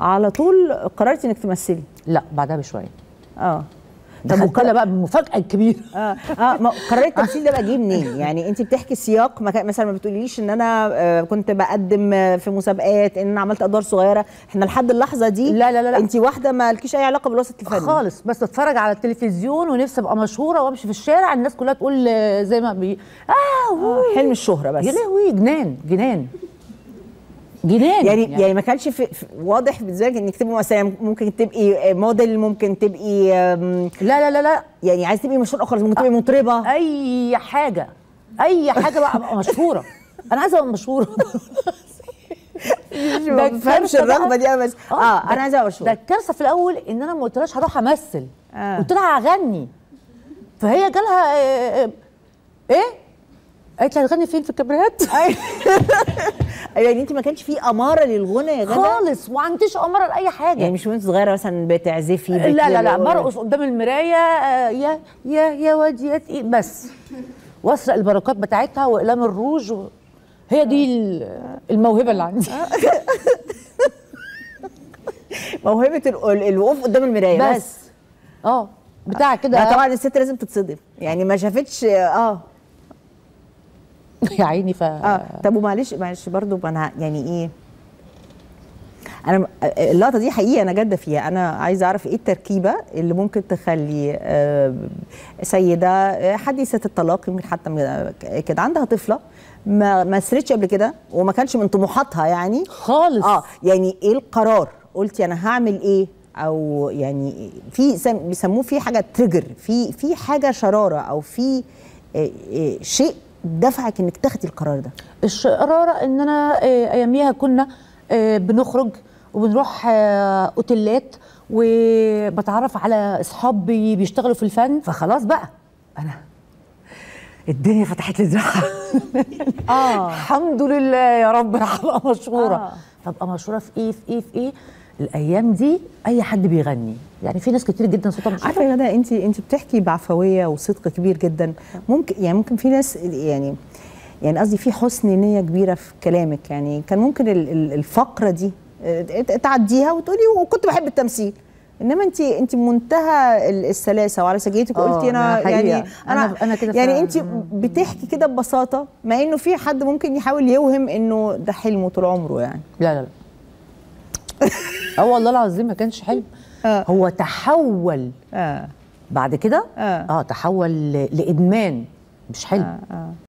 على طول قررتي انك تمثلي لا بعدها بشويه اه طب وكده بقى بمفاجاه كبيره اه اه ما قرار التمثيل ده بقى جه منين؟ يعني انت بتحكي سياق ما مثلا ما بتقوليش ان انا آه، كنت بقدم في مسابقات ان انا عملت ادوار صغيره احنا لحد اللحظه دي لا لا لا انت واحده ما لكيش اي علاقه بالوسط الفني خالص بس اتفرج على التلفزيون ونفسي ابقى مشهوره وامشي في الشارع الناس كلها تقول آه، زي ما بي اه, آه حلم الشهره بس يا لهوي جنان جنان جنان يعني يعني, يعني ما كانش في واضح بالنسبه لك انك تبقي مثلا ممكن تبقي موديل ممكن تبقي لا لا لا لا يعني عايز تبقي مشهوره اخر ممكن تبقي مطربه اي حاجه اي حاجه بقى ابقى مشهوره انا عايزه ابقى مشهوره ما بفهمش الرغبه دي بس آه،, اه, انا عايزه ابقى مشهوره ده الكارثه في الاول ان انا ما قلتلهاش هروح امثل قلتلها آه. قلت لها هغني فهي جالها آه، ايه قالت لي هتغني فين في ايوه يعني انت ما كانش في اماره للغنى يا غنى خالص وما عنديش اماره لاي حاجه يعني مش وانت صغيره مثلا بتعزفي لا لا لا برقص قدام المرايه آه، يا يا يا واد يا تقيل بس واسرق البركات بتاعتها واقلام الروج و... هي دي الموهبه اللي عندي موهبه الوقوف قدام المرايه بس اه بتاع كده طبعا الست لازم تتصدم يعني ما شافتش اه يا عيني ف اه طب ومعلش معلش برضو انا يعني ايه انا اللقطه دي حقيقه انا جاده فيها انا عايزه اعرف ايه التركيبه اللي ممكن تخلي آه، سيده آه، حديثه الطلاق يمكن حتى آه، كده عندها طفله ما ما سرتش قبل كده وما كانش من طموحاتها يعني خالص اه يعني ايه القرار قلتي انا هعمل ايه او يعني في بيسموه في حاجه تريجر في في حاجه شراره او في شيء دفعك انك تاخدي القرار ده القرار ان انا آه، اياميها كنا آه، بنخرج وبنروح آه، اوتيلات وبتعرف على اصحاب بيشتغلوا في الفن فخلاص بقى انا الدنيا فتحت لي اه الحمد لله يا رب انا مشهوره آه. هبقى مشهوره في ايه في ايه في ايه الايام دي اي حد بيغني يعني في ناس كتير جدا صوتها مش عارفه يا غدا انت انت بتحكي بعفويه وصدق كبير جدا ممكن يعني ممكن في ناس يعني يعني قصدي في حسن نيه كبيره في كلامك يعني كان ممكن الفقره دي آه، تعديها وتقولي وكنت بحب التمثيل انما انت انت منتهى السلاسه وعلى سجيتك آه، قلتي انا يعني انا انا كده يعني انت بتحكي كده ببساطه مع انه في حد ممكن يحاول يوهم انه ده حلمه طول عمره يعني لا لا لا اه والله العظيم ما كانش حلم آه. هو تحول آه. بعد كده آه. اه تحول لادمان مش حلم آه. آه.